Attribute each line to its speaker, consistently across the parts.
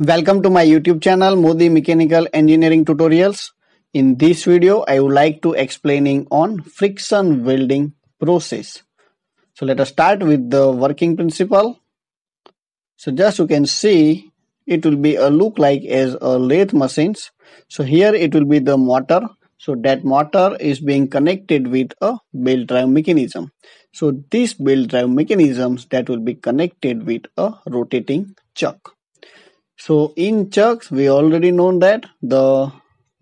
Speaker 1: Welcome to my YouTube channel Modi Mechanical Engineering Tutorials. In this video, I would like to explaining on friction welding process. So let us start with the working principle. So just you can see it will be a look like as a lathe machines. So here it will be the motor. So that motor is being connected with a belt drive mechanism. So this belt drive mechanisms that will be connected with a rotating chuck. So in chucks, we already know that the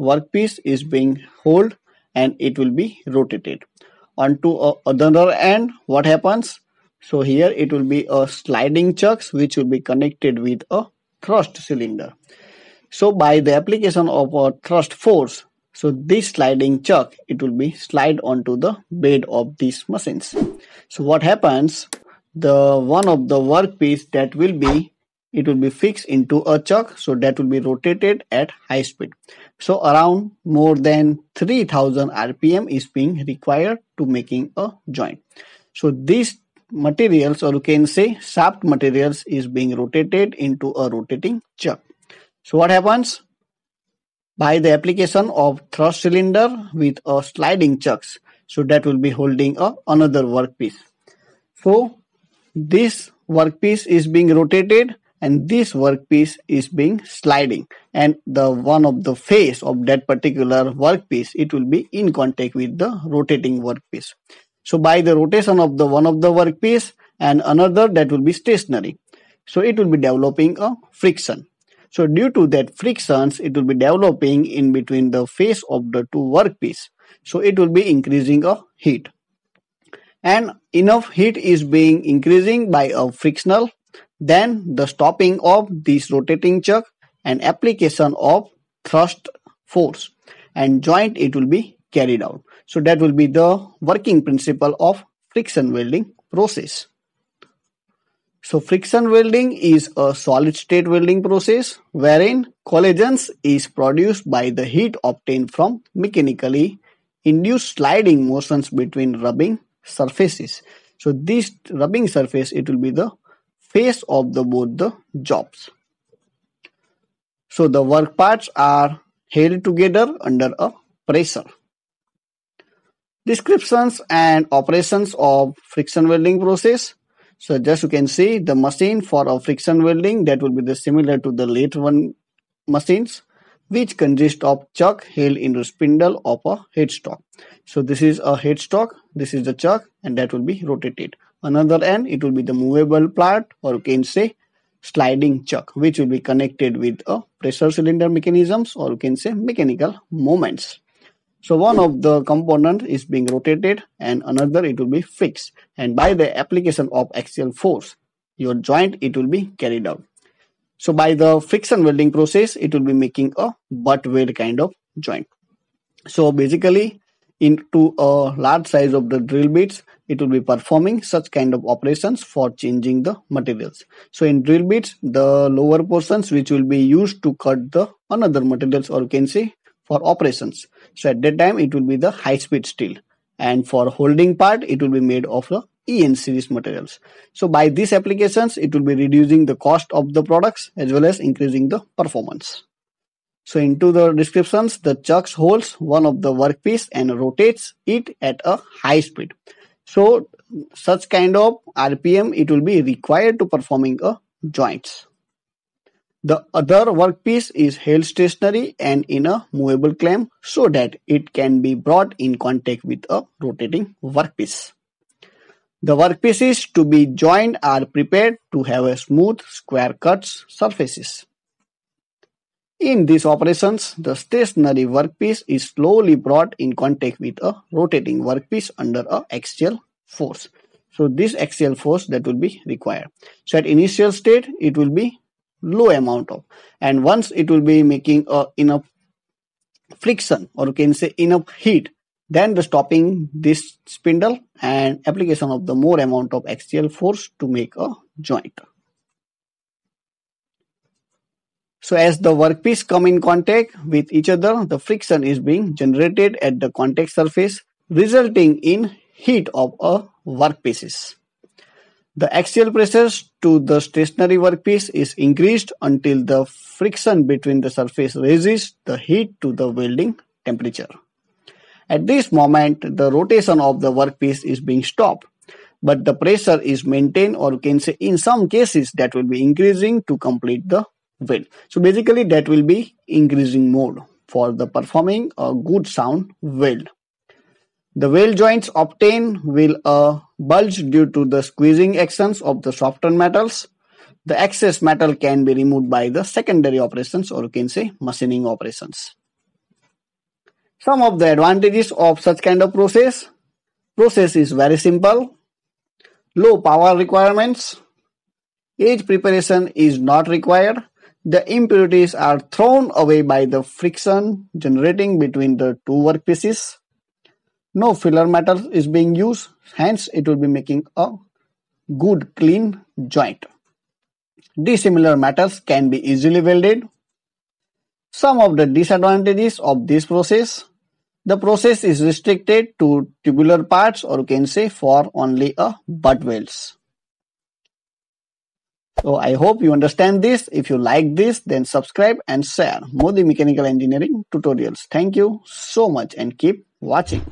Speaker 1: workpiece is being held and it will be rotated. Onto uh, another end, what happens? So here it will be a sliding chucks which will be connected with a thrust cylinder. So by the application of a thrust force, so this sliding chuck, it will be slide onto the bed of these machines. So what happens? The one of the workpiece that will be it will be fixed into a chuck so that will be rotated at high speed so around more than 3000 rpm is being required to making a joint so these materials or you can say shaft materials is being rotated into a rotating chuck so what happens by the application of thrust cylinder with a sliding chucks so that will be holding a another workpiece so this workpiece is being rotated and this workpiece is being sliding and the one of the face of that particular workpiece it will be in contact with the rotating workpiece so by the rotation of the one of the workpiece and another that will be stationary so it will be developing a friction so due to that frictions it will be developing in between the face of the two workpiece so it will be increasing a heat and enough heat is being increasing by a frictional then the stopping of this rotating chuck and application of thrust force and joint it will be carried out. So that will be the working principle of friction welding process. So friction welding is a solid state welding process wherein collagens is produced by the heat obtained from mechanically induced sliding motions between rubbing surfaces. So this rubbing surface it will be the face of the both the jobs. So the work parts are held together under a pressure. Descriptions and operations of friction welding process. So just you can see the machine for a friction welding that will be the similar to the late one machines which consist of chuck held in the spindle of a headstock. So this is a headstock, this is the chuck and that will be rotated another end it will be the movable part or you can say sliding chuck which will be connected with a pressure cylinder mechanisms or you can say mechanical moments so one of the component is being rotated and another it will be fixed and by the application of axial force your joint it will be carried out so by the friction welding process it will be making a butt weld kind of joint so basically into a large size of the drill bits it will be performing such kind of operations for changing the materials so in drill bits the lower portions which will be used to cut the another materials or you can say for operations so at that time it will be the high speed steel and for holding part it will be made of the EN series materials. So by these applications, it will be reducing the cost of the products as well as increasing the performance. So into the descriptions, the chucks holds one of the workpiece and rotates it at a high speed. So such kind of RPM it will be required to performing a joints. The other workpiece is held stationary and in a movable clamp so that it can be brought in contact with a rotating workpiece. The workpieces to be joined are prepared to have a smooth square cut surfaces. In these operations, the stationary workpiece is slowly brought in contact with a rotating workpiece under a axial force. So this axial force that will be required. So at initial state, it will be low amount of and once it will be making a enough friction or you can say enough heat then the stopping this spindle and application of the more amount of axial force to make a joint. So as the workpiece come in contact with each other, the friction is being generated at the contact surface, resulting in heat of a workpieces. The axial pressure to the stationary workpiece is increased until the friction between the surface raises the heat to the welding temperature. At this moment, the rotation of the workpiece is being stopped, but the pressure is maintained or you can say in some cases that will be increasing to complete the Will So basically that will be increasing mode for the performing a good sound weld. The weld joints obtained will uh, bulge due to the squeezing actions of the softened metals. The excess metal can be removed by the secondary operations or you can say machining operations. Some of the advantages of such kind of process. Process is very simple. Low power requirements. Age preparation is not required the impurities are thrown away by the friction generating between the two workpieces. No filler metal is being used, hence it will be making a good clean joint. Dissimilar metals can be easily welded. Some of the disadvantages of this process the process is restricted to tubular parts or you can say for only a butt welds. So I hope you understand this. If you like this, then subscribe and share Modi Mechanical Engineering Tutorials. Thank you so much and keep watching.